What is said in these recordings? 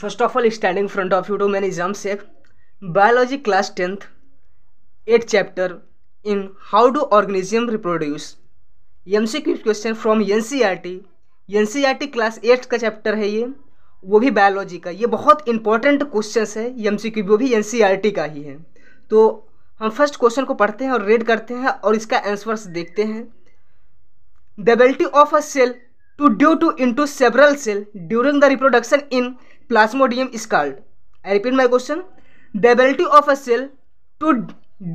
First of all standing front of you to main exam से biology class tenth eight chapter in how do organism reproduce M C Q question from N C R T N C R T class eight का chapter है ये वो भी biology का ये बहुत important question है एम सी क्यू वो भी एन सी आर टी का ही है तो हम फर्स्ट क्वेश्चन को पढ़ते हैं और रीड करते हैं और इसका आंसर्स देखते हैं the ability of a cell to due to into several cell during the reproduction in plasmodium is called I repeat my question the ability of a cell to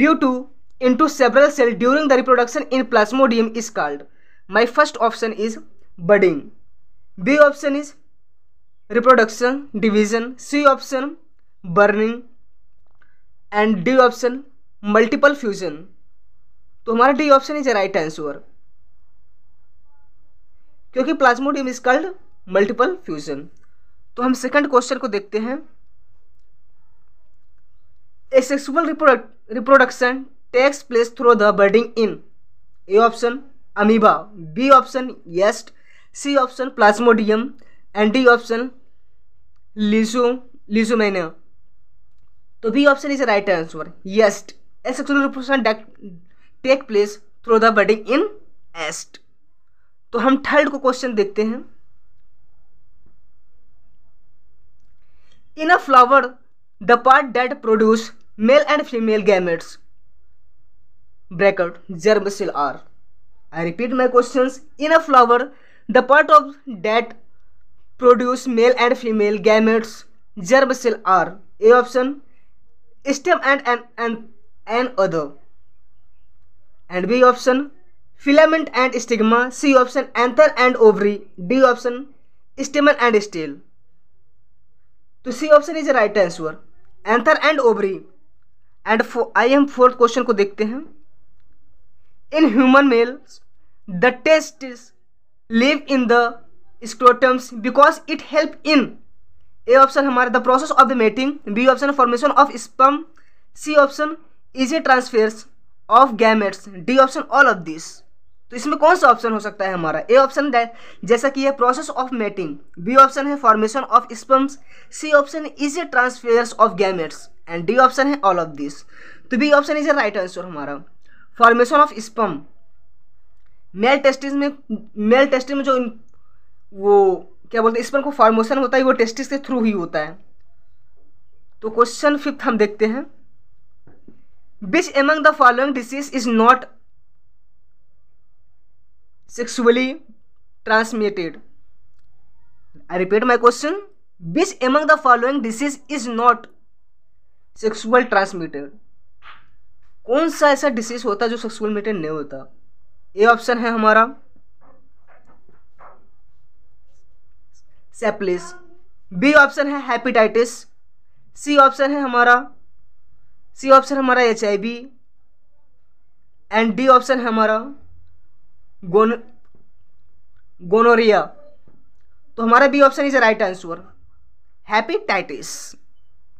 due to in to several cell during the reproduction in plasmodium is called my first option is budding B option is reproduction division C option burning and D option multiple fusion तो हमारा D option is a right answer क्योंकि Plasmodium is called multiple fusion तो हम second question को देखते हैं asexual reproduction takes place through the budding in A option amoeba B option yeast C option plasmodium and D option लिजो लिजोमेन तो B option is right answer yeast asexual reproduction take place through the budding in yeast तो हम third को question देखते हैं in a flower, the part that produce male and female gametes bracket germ cell are. I repeat my questions. In a flower, the part of that produce male and female gametes germ cell are. A option, stem and and and, and other. And B option, filament and stigma. C option, anther and ovary. D option, stamen and steel. तो C option is right answer anther and ovary and I am fourth question को देखते हैं in human males the test is live in the scrotums because it help in A option हमारा the process of the mating B option formation of sperm C option is a transfers of gametes D option all of this तो इसमें कौन सा option हो सकता है हमारा A option that जैसा कि है process of mating B option है formation of sperms C option is a transfers of gametes and D option है ऑल ऑफ दिस तो B option is a right answer हमारा formation of sperm male testis में male testis में जो इन, वो क्या बोलते हैं स्पम को फॉर्मेशन होता है वो टेस्टिस के थ्रू ही होता है तो क्वेश्चन फिफ्थ हम देखते हैं which among the following disease is not sexually transmitted I repeat my question which among the following disease is not sexual transmitted कौन सा ऐसा डिसीज होता है जो सेक्सुअल मिटेड नहीं होता ए ऑप्शन है हमारा सेप्लिस बी ऑप्शन है हेपेटाइटिस सी ऑप्शन है हमारा सी ऑप्शन हमारा H I V and D option है हमारा गोन गोनोरिया तो हमारा B option is right answer टाइटिस